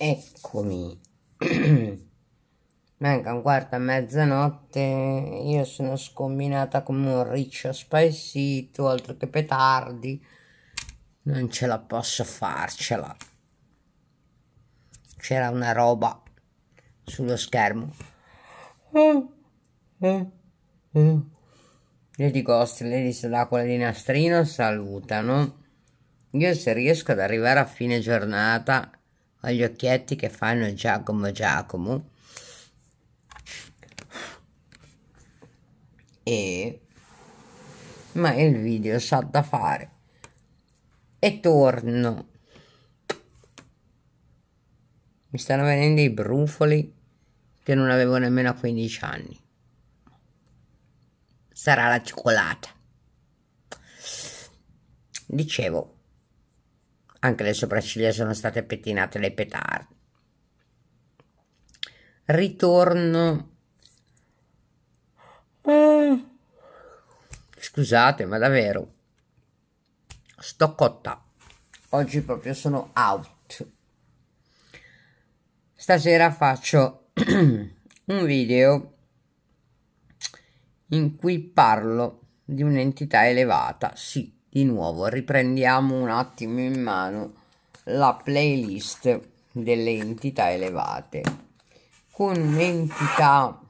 Eccomi. Manca un quarto a mezzanotte, io sono scombinata come un riccio spessito, altro che petardi. Non ce la posso farcela. C'era una roba sullo schermo. Le di Lady Ghost, Lady Sodacqua, di Nastrino salutano. Io se riesco ad arrivare a fine giornata ho gli occhietti che fanno Giacomo Giacomo e ma il video sa da fare e torno mi stanno venendo i brufoli che non avevo nemmeno a 15 anni sarà la cioccolata dicevo anche le sopracciglia sono state pettinate le petarde. Ritorno. Scusate, ma davvero. Sto cotta. Oggi proprio sono out. Stasera faccio un video in cui parlo di un'entità elevata, sì, di nuovo riprendiamo un attimo in mano la playlist delle entità elevate con un'entità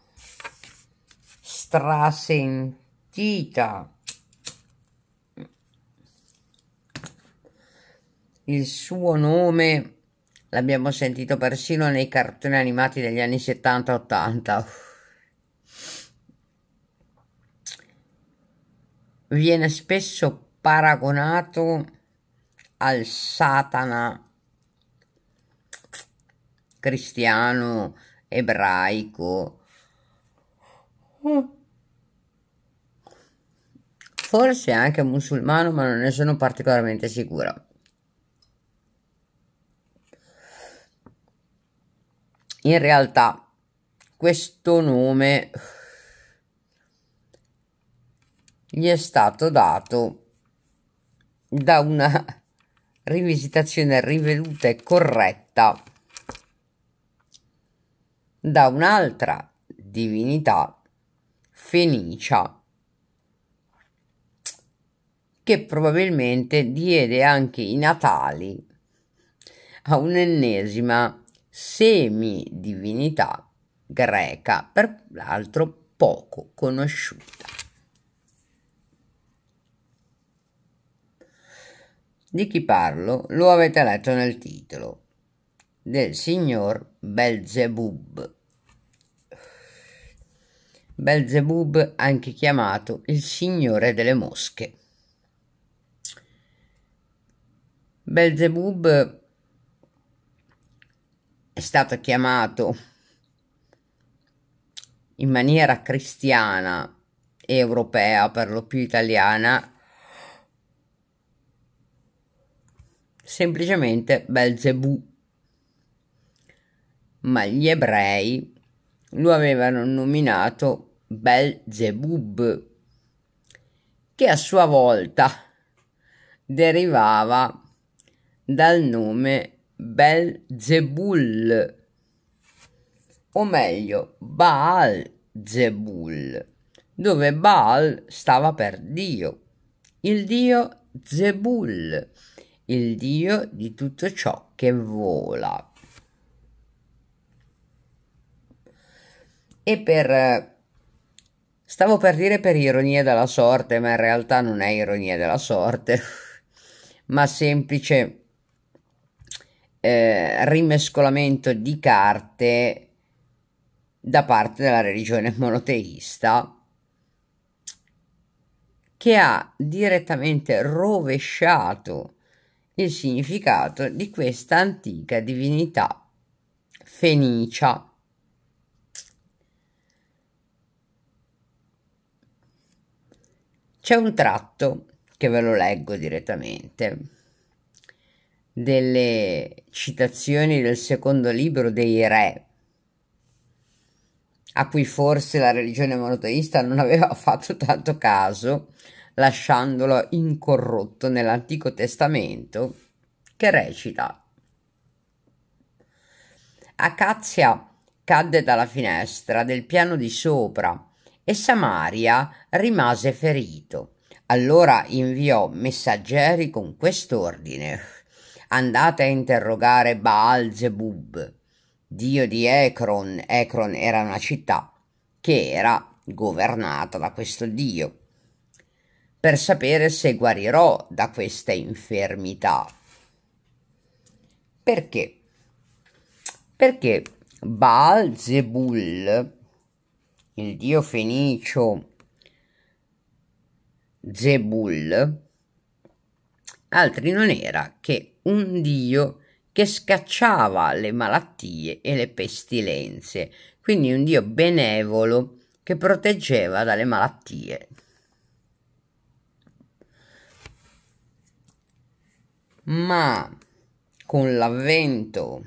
strasentita il suo nome l'abbiamo sentito persino nei cartoni animati degli anni 70-80 viene spesso paragonato al Satana cristiano ebraico. Oh. Forse anche musulmano, ma non ne sono particolarmente sicura. In realtà questo nome gli è stato dato da una rivisitazione riveduta e corretta da un'altra divinità fenicia che probabilmente diede anche i natali a un'ennesima semi divinità greca, peraltro poco conosciuta. Di chi parlo lo avete letto nel titolo, del signor Belzebub. Belzebub anche chiamato il signore delle mosche. Belzebub è stato chiamato in maniera cristiana e europea, per lo più italiana, semplicemente Belzebù. Ma gli ebrei lo avevano nominato Belzebub, che a sua volta derivava dal nome Belzebul, o meglio Baal Zebul, dove Baal stava per Dio, il Dio Zebul, il Dio di tutto ciò che vola. E per... Stavo per dire per ironia della sorte, ma in realtà non è ironia della sorte, ma semplice eh, rimescolamento di carte da parte della religione monoteista che ha direttamente rovesciato il significato di questa antica divinità fenicia. C'è un tratto che ve lo leggo direttamente delle citazioni del secondo libro dei re, a cui forse la religione monoteista non aveva fatto tanto caso, lasciandolo incorrotto nell'Antico Testamento, che recita Acazia cadde dalla finestra del piano di sopra e Samaria rimase ferito. Allora inviò messaggeri con quest'ordine andate a interrogare Baal Zebub, dio di Ekron. Ekron era una città che era governata da questo dio per sapere se guarirò da questa infermità. Perché? Perché Baal Zebul, il dio fenicio Zebul, altri non era che un dio che scacciava le malattie e le pestilenze, quindi un dio benevolo che proteggeva dalle malattie ma con l'avvento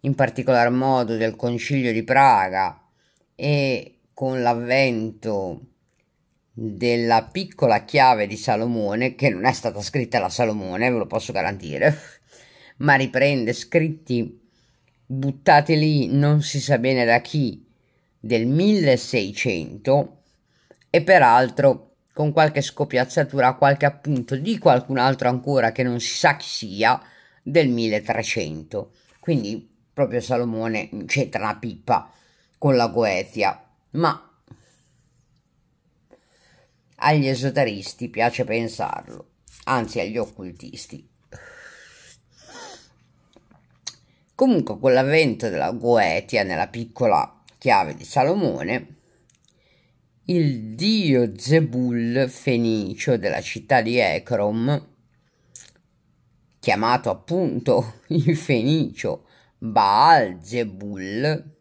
in particolar modo del Concilio di Praga e con l'avvento della piccola chiave di Salomone, che non è stata scritta da Salomone, ve lo posso garantire, ma riprende scritti buttati lì non si sa bene da chi del 1600 e peraltro con qualche scoppiazzatura, qualche appunto di qualcun altro ancora che non si sa chi sia, del 1300. Quindi proprio Salomone c'entra una pippa con la Goetia, ma agli esoteristi piace pensarlo, anzi agli occultisti. Comunque con l'avvento della Goetia nella piccola chiave di Salomone, il dio Zebul fenicio della città di Ekrom, chiamato appunto il fenicio Baal Zebul,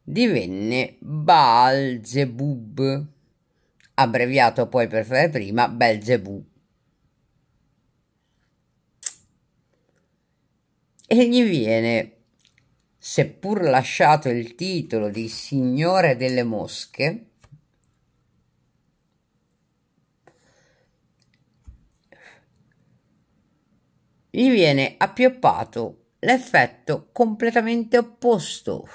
divenne Baal Zebub, abbreviato poi per fare prima Belzebù. E gli viene, seppur lasciato il titolo di Signore delle Mosche, gli viene appioppato l'effetto completamente opposto,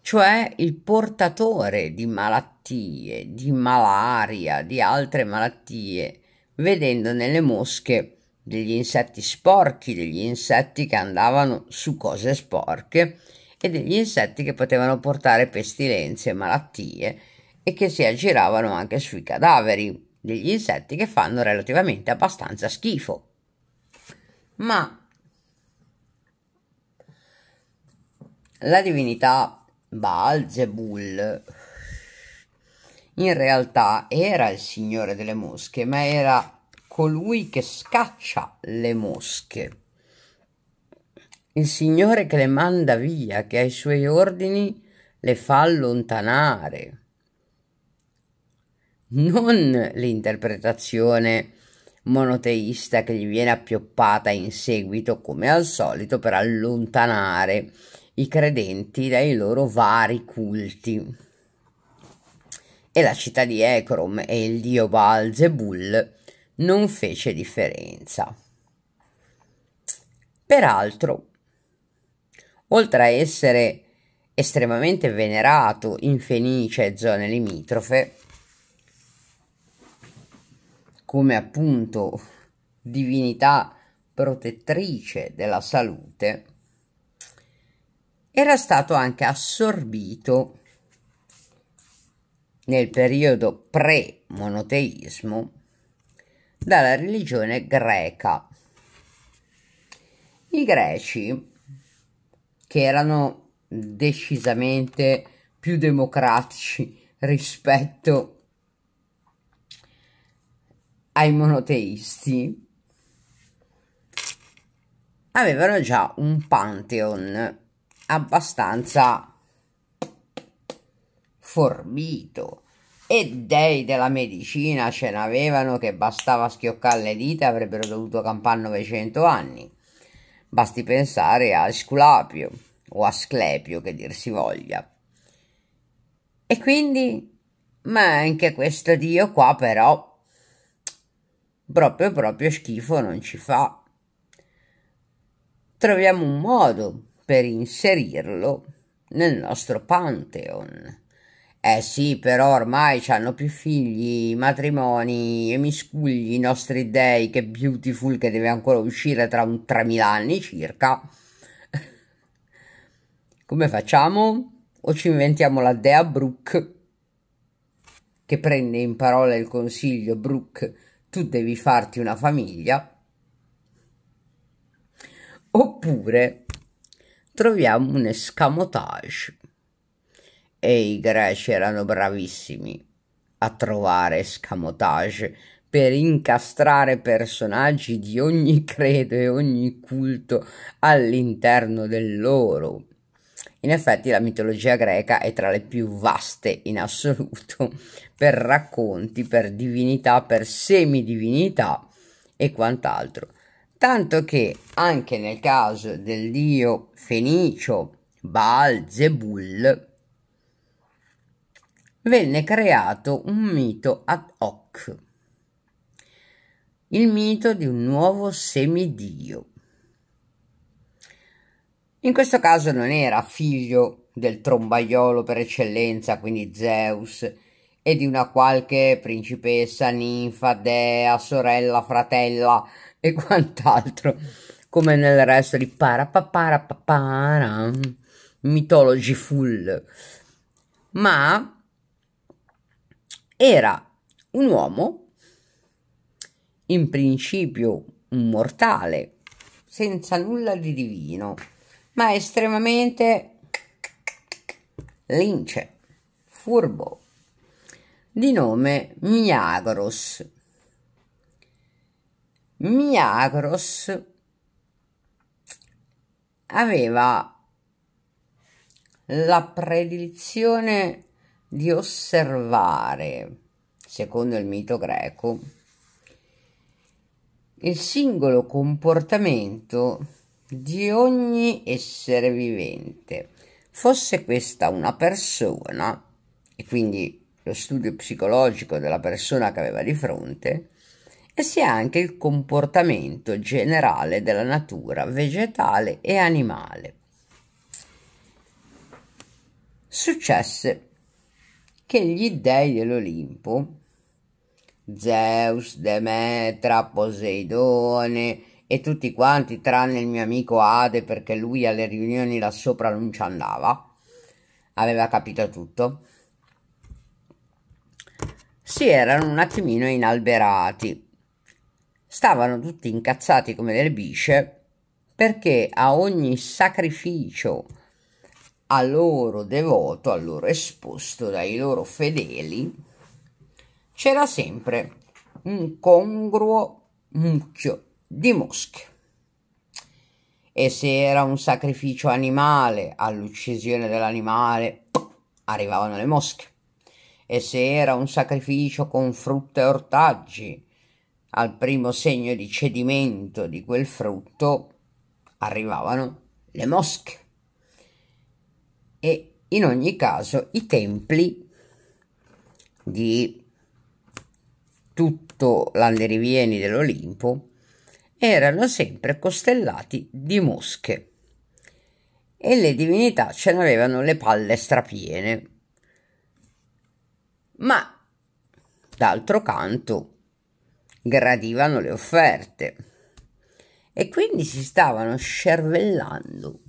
cioè il portatore di malattie, di malaria, di altre malattie, vedendo nelle mosche degli insetti sporchi, degli insetti che andavano su cose sporche e degli insetti che potevano portare pestilenze, malattie e che si aggiravano anche sui cadaveri degli insetti che fanno relativamente abbastanza schifo. Ma la divinità Baal Zebul in realtà era il signore delle mosche, ma era colui che scaccia le mosche. Il Signore che le manda via, che ai suoi ordini le fa allontanare non l'interpretazione monoteista che gli viene appioppata in seguito, come al solito, per allontanare i credenti dai loro vari culti. E la città di Ekrom e il dio Baal Zebul non fece differenza. Peraltro, oltre a essere estremamente venerato in Fenice e zone limitrofe, come appunto divinità protettrice della salute, era stato anche assorbito nel periodo pre-monoteismo dalla religione greca. I greci, che erano decisamente più democratici rispetto a ai monoteisti avevano già un pantheon abbastanza forbito e dei della medicina ce n'avevano che bastava schioccare le dita avrebbero dovuto campare 900 anni. Basti pensare a Esculapio o Asclepio che dir si voglia. E quindi, ma anche questo dio qua però proprio proprio schifo non ci fa. Troviamo un modo per inserirlo nel nostro Pantheon. Eh sì, però ormai ci hanno più figli, matrimoni e miscugli i nostri dei che Beautiful che deve ancora uscire tra un 3000 anni circa. Come facciamo? O ci inventiamo la dea Brooke che prende in parola il consiglio Brooke tu devi farti una famiglia oppure troviamo un escamotage e i greci erano bravissimi a trovare escamotage per incastrare personaggi di ogni credo e ogni culto all'interno del loro in effetti la mitologia greca è tra le più vaste in assoluto per racconti, per divinità, per semidivinità e quant'altro. Tanto che anche nel caso del dio fenicio Baal Zebul venne creato un mito ad hoc, il mito di un nuovo semidio in questo caso non era figlio del trombaiolo per eccellenza, quindi Zeus, e di una qualche principessa, ninfa, dea, sorella, fratella e quant'altro, come nel resto di Parapaparapapara, Mythology Full. Ma era un uomo, in principio un mortale, senza nulla di divino ma estremamente lince, furbo, di nome Miagros. Miagros aveva la predilezione di osservare, secondo il mito greco, il singolo comportamento di ogni essere vivente. Fosse questa una persona, e quindi lo studio psicologico della persona che aveva di fronte, e sia anche il comportamento generale della natura vegetale e animale. Successe che gli dei dell'Olimpo, Zeus, Demetra, Poseidone, e tutti quanti, tranne il mio amico Ade perché lui alle riunioni là sopra non ci andava, aveva capito tutto, si erano un attimino inalberati. Stavano tutti incazzati come delle bisce perché a ogni sacrificio a loro devoto, a loro esposto dai loro fedeli, c'era sempre un congruo mucchio di mosche. E se era un sacrificio animale, all'uccisione dell'animale arrivavano le mosche. E se era un sacrificio con frutta e ortaggi, al primo segno di cedimento di quel frutto arrivavano le mosche. E in ogni caso i templi di tutto l'anderivieni dell'Olimpo erano sempre costellati di mosche e le divinità ce n'avevano le palle strapiene. Ma, d'altro canto, gradivano le offerte e quindi si stavano scervellando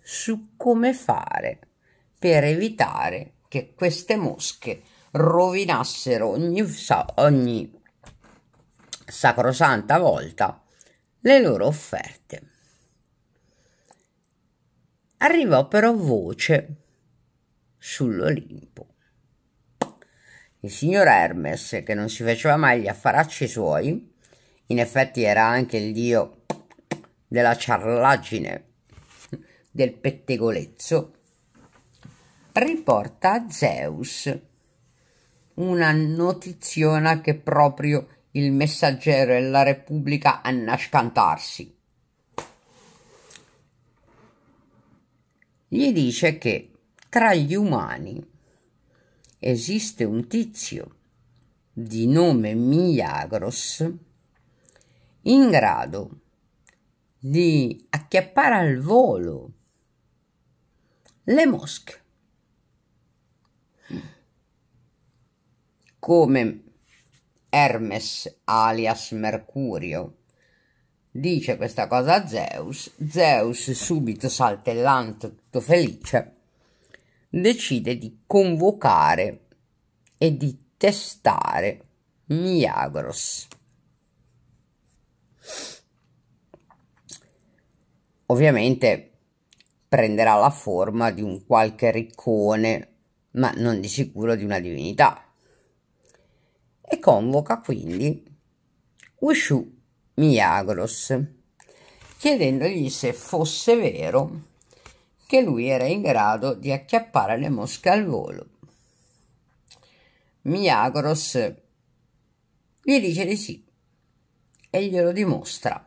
su come fare per evitare che queste mosche rovinassero ogni, ogni sacrosanta volta le loro offerte. Arrivò però voce sull'Olimpo. Il signor Hermes, che non si faceva mai gli affaracci suoi, in effetti era anche il dio della ciarlagine, del pettegolezzo, riporta a Zeus una notiziona che proprio il Messaggero e la Repubblica a nascantarsi. Gli dice che tra gli umani esiste un tizio di nome Milagros in grado di acchiappare al volo le mosche come Hermes, alias Mercurio. Dice questa cosa a Zeus, Zeus subito saltellante, tutto felice, decide di convocare e di testare Miagros. Ovviamente prenderà la forma di un qualche riccone, ma non di sicuro di una divinità e convoca quindi Ushu Miagros, chiedendogli se fosse vero che lui era in grado di acchiappare le mosche al volo. Miagros gli dice di sì e glielo dimostra.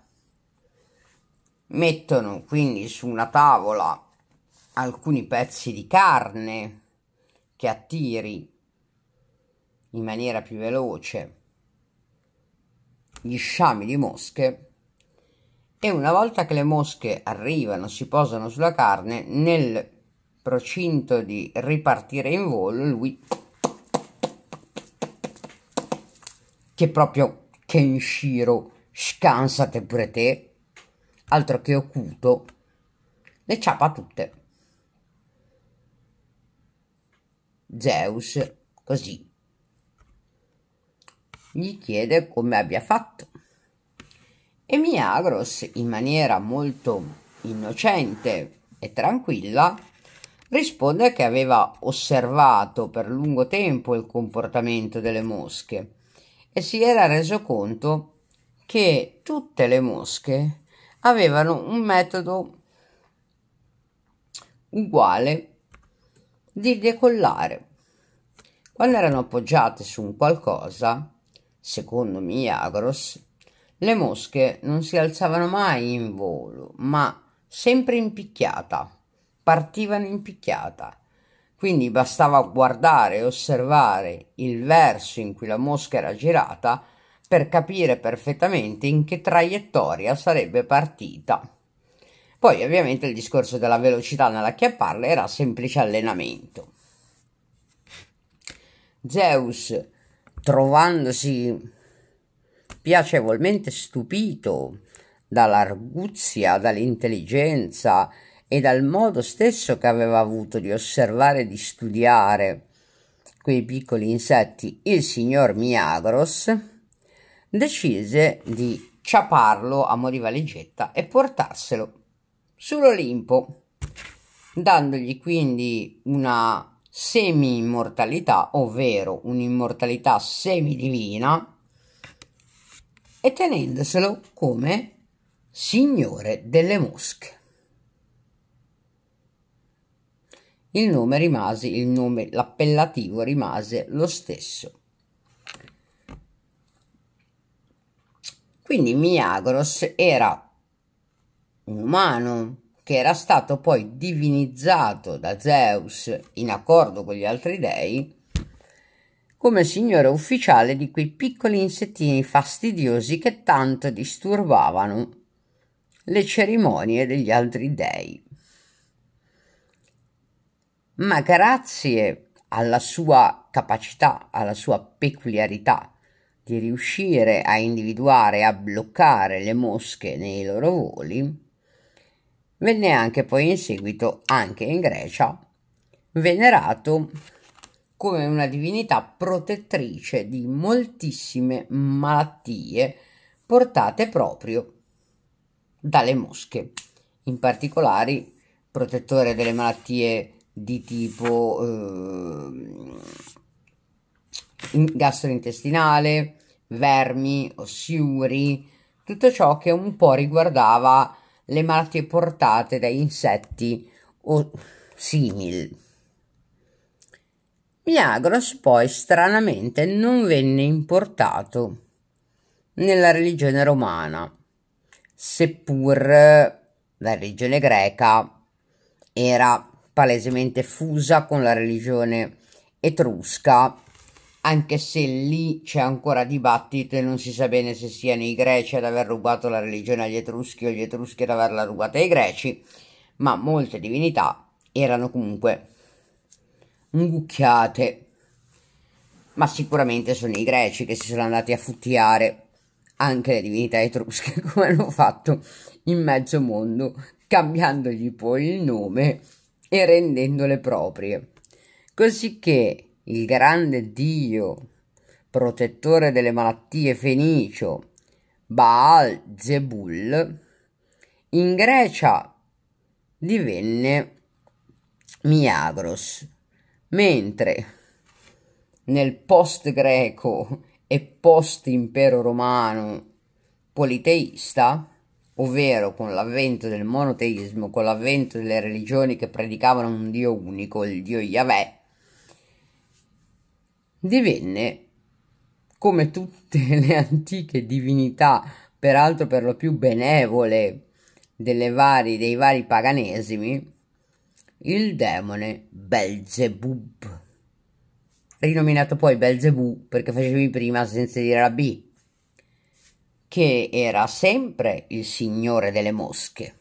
Mettono quindi su una tavola alcuni pezzi di carne che attiri in maniera più veloce gli sciami di mosche e una volta che le mosche arrivano, si posano sulla carne, nel procinto di ripartire in volo, lui che proprio Kenshiro, scansate pure te, altro che occulto, le ciapa tutte. Zeus, così, gli chiede come abbia fatto. E Miagros, in maniera molto innocente e tranquilla, risponde che aveva osservato per lungo tempo il comportamento delle mosche e si era reso conto che tutte le mosche avevano un metodo uguale di decollare. Quando erano appoggiate su un qualcosa, secondo Miagros, le mosche non si alzavano mai in volo, ma sempre in picchiata, partivano in picchiata. Quindi bastava guardare e osservare il verso in cui la mosca era girata per capire perfettamente in che traiettoria sarebbe partita. Poi ovviamente il discorso della velocità nella chiapparla era semplice allenamento. Zeus trovandosi piacevolmente stupito dall'arguzia, dall'intelligenza e dal modo stesso che aveva avuto di osservare e di studiare quei piccoli insetti, il signor Miagros decise di ciaparlo a moriva leggetta e portarselo sull'Olimpo, dandogli quindi una semi-immortalità, ovvero un'immortalità semidivina, e tenendoselo come signore delle mosche. Il nome rimase, il nome, l'appellativo rimase lo stesso. Quindi Miagros era un umano, che era stato poi divinizzato da Zeus in accordo con gli altri dei come signore ufficiale di quei piccoli insettini fastidiosi che tanto disturbavano le cerimonie degli altri dei. Ma grazie alla sua capacità, alla sua peculiarità di riuscire a individuare e a bloccare le mosche nei loro voli, venne anche poi in seguito, anche in Grecia, venerato come una divinità protettrice di moltissime malattie portate proprio dalle mosche, in particolare protettore delle malattie di tipo eh, gastrointestinale, vermi, ossiuri, tutto ciò che un po' riguardava le malattie portate da insetti o simili. Miagros poi stranamente non venne importato nella religione romana, seppur la religione greca era palesemente fusa con la religione etrusca anche se lì c'è ancora dibattito e non si sa bene se siano i greci ad aver rubato la religione agli etruschi o gli etruschi ad averla rubata ai greci, ma molte divinità erano comunque mucchiate. Ma sicuramente sono i greci che si sono andati a futtiare anche le divinità etrusche, come hanno fatto in mezzo mondo, cambiandogli poi il nome e rendendole proprie. Così che il grande dio protettore delle malattie fenicio, Baal Zebul, in Grecia divenne Miagros, mentre nel post greco e post impero romano politeista, ovvero con l'avvento del monoteismo, con l'avvento delle religioni che predicavano un dio unico, il dio Yahweh, divenne, come tutte le antiche divinità, peraltro per lo più benevole vari, dei vari paganesimi, il demone Belzebub, rinominato poi Belzebù perché facevi prima senza dire la B, che era sempre il signore delle mosche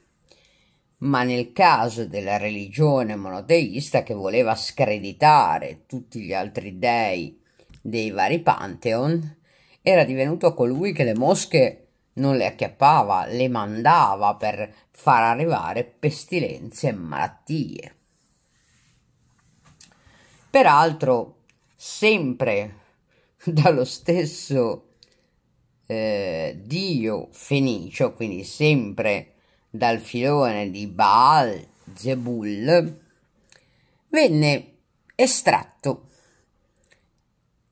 ma nel caso della religione monoteista che voleva screditare tutti gli altri dei dei vari pantheon, era divenuto colui che le mosche non le acchiappava, le mandava per far arrivare pestilenze e malattie. Peraltro, sempre dallo stesso eh, dio fenicio, quindi sempre dal filone di Baal Zebul, venne estratto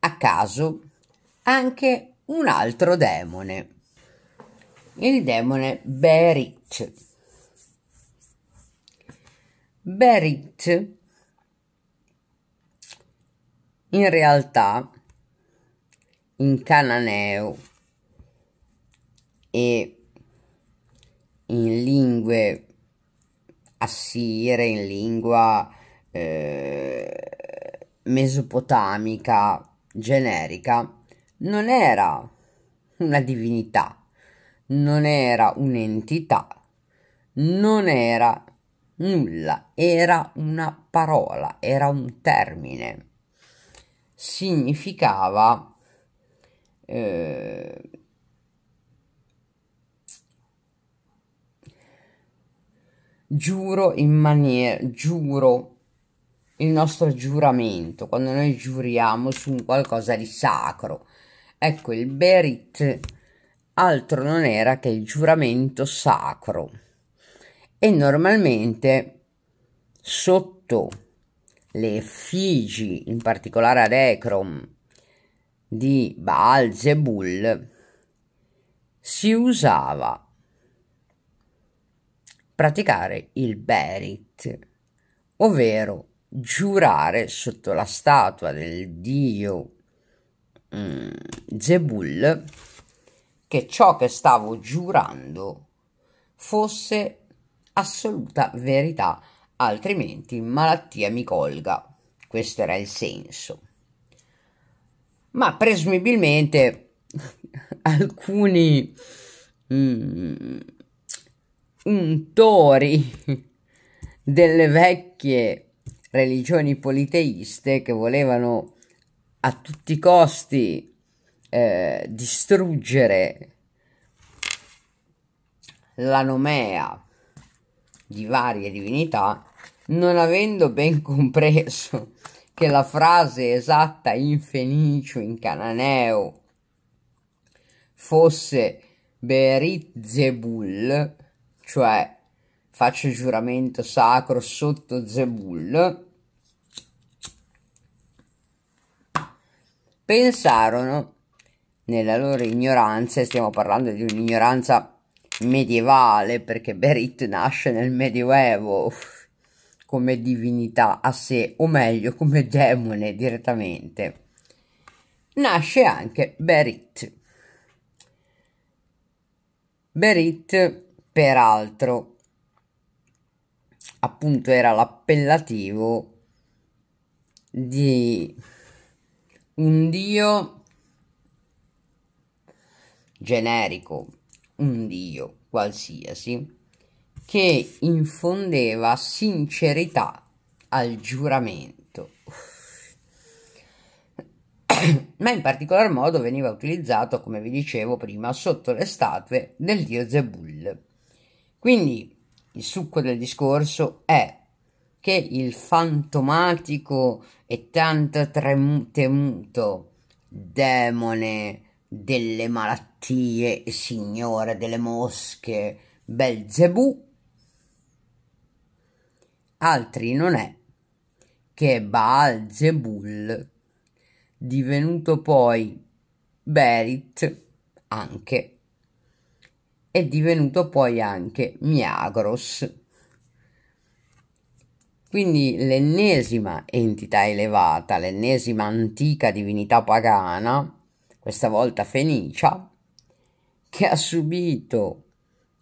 a caso anche un altro demone, il demone Berit. Berit in realtà in cananeo e in lingue assire, in lingua eh, mesopotamica, generica, non era una divinità, non era un'entità, non era nulla, era una parola, era un termine. Significava eh, giuro in maniera, giuro il nostro giuramento, quando noi giuriamo su un qualcosa di sacro. Ecco, il Berit altro non era che il giuramento sacro e normalmente sotto le effigi, in particolare ad Ekrom, di Baal Zebul, si usava praticare il Berit, ovvero giurare sotto la statua del dio mm, Zebul che ciò che stavo giurando fosse assoluta verità, altrimenti malattia mi colga. Questo era il senso. Ma presumibilmente alcuni mm, untori delle vecchie religioni politeiste che volevano a tutti i costi eh, distruggere la nomea di varie divinità, non avendo ben compreso che la frase esatta in fenicio, in cananeo, fosse Berit Zebul, cioè faccio il giuramento sacro sotto Zebul, pensarono nella loro ignoranza, e stiamo parlando di un'ignoranza medievale perché Berit nasce nel Medioevo come divinità a sé, o meglio come demone direttamente, nasce anche Berit. Berit peraltro appunto era l'appellativo di un dio generico, un dio qualsiasi, che infondeva sincerità al giuramento. Ma in particolar modo veniva utilizzato, come vi dicevo prima, sotto le statue del dio Zebul. Quindi il succo del discorso è che il fantomatico e tanto temuto demone delle malattie e signore delle mosche Belzebù altri non è che Baal Zebul divenuto poi Berit anche è divenuto poi anche Miagros. Quindi l'ennesima entità elevata, l'ennesima antica divinità pagana, questa volta fenicia, che ha subito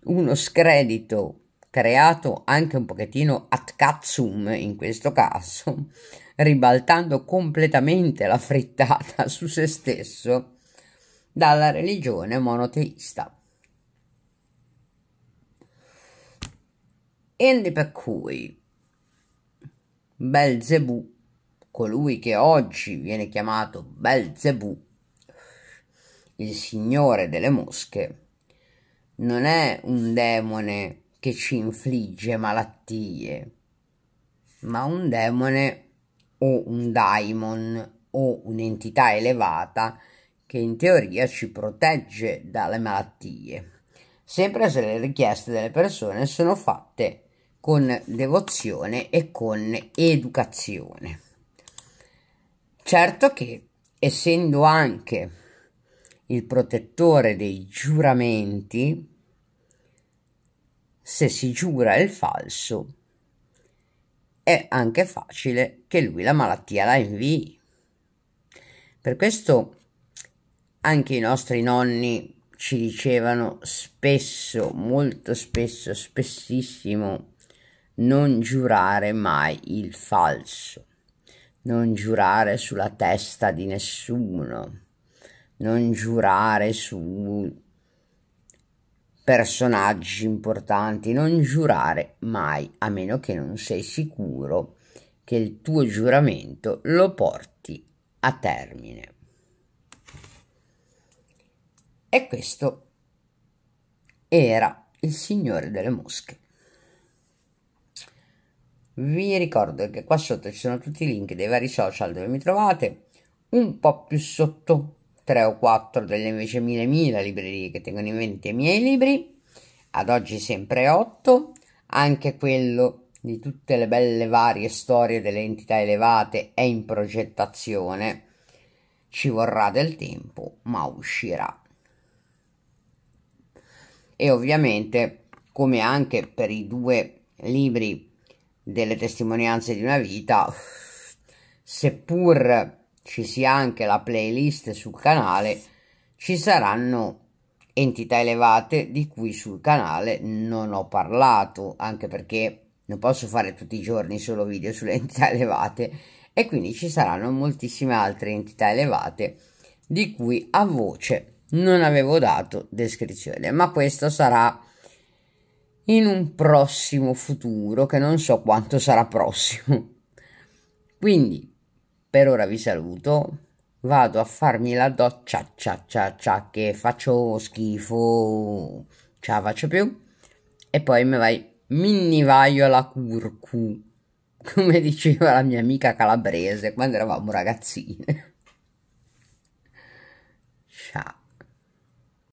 uno scredito creato anche un pochettino ad cazzum in questo caso, ribaltando completamente la frittata su se stesso dalla religione monoteista. Ende per cui Belzebù, colui che oggi viene chiamato Belzebù, il signore delle mosche, non è un demone che ci infligge malattie, ma un demone o un daimon o un'entità elevata che in teoria ci protegge dalle malattie, sempre se le richieste delle persone sono fatte con devozione e con educazione. Certo che essendo anche il protettore dei giuramenti, se si giura il falso, è anche facile che lui la malattia la invii. Per questo anche i nostri nonni ci dicevano spesso, molto spesso, spessissimo, non giurare mai il falso, non giurare sulla testa di nessuno, non giurare su personaggi importanti, non giurare mai, a meno che non sei sicuro che il tuo giuramento lo porti a termine. E questo era il Signore delle Mosche. Vi ricordo che qua sotto ci sono tutti i link dei vari social dove mi trovate, un po' più sotto 3 o 4 delle invece mille mille librerie che tengono in mente i miei libri, ad oggi sempre 8, anche quello di tutte le belle varie storie delle entità elevate è in progettazione, ci vorrà del tempo, ma uscirà. E ovviamente, come anche per i due libri delle testimonianze di una vita, seppur ci sia anche la playlist sul canale, ci saranno entità elevate di cui sul canale non ho parlato, anche perché non posso fare tutti i giorni solo video sulle entità elevate e quindi ci saranno moltissime altre entità elevate di cui a voce non avevo dato descrizione, ma questo sarà in un prossimo futuro che non so quanto sarà prossimo. Quindi per ora vi saluto, vado a farmi la doccia, cia, cia, cia, che faccio schifo, ciao faccio più, e poi mi vai, mini vaio alla curcu, come diceva la mia amica calabrese quando eravamo ragazzine. ciao.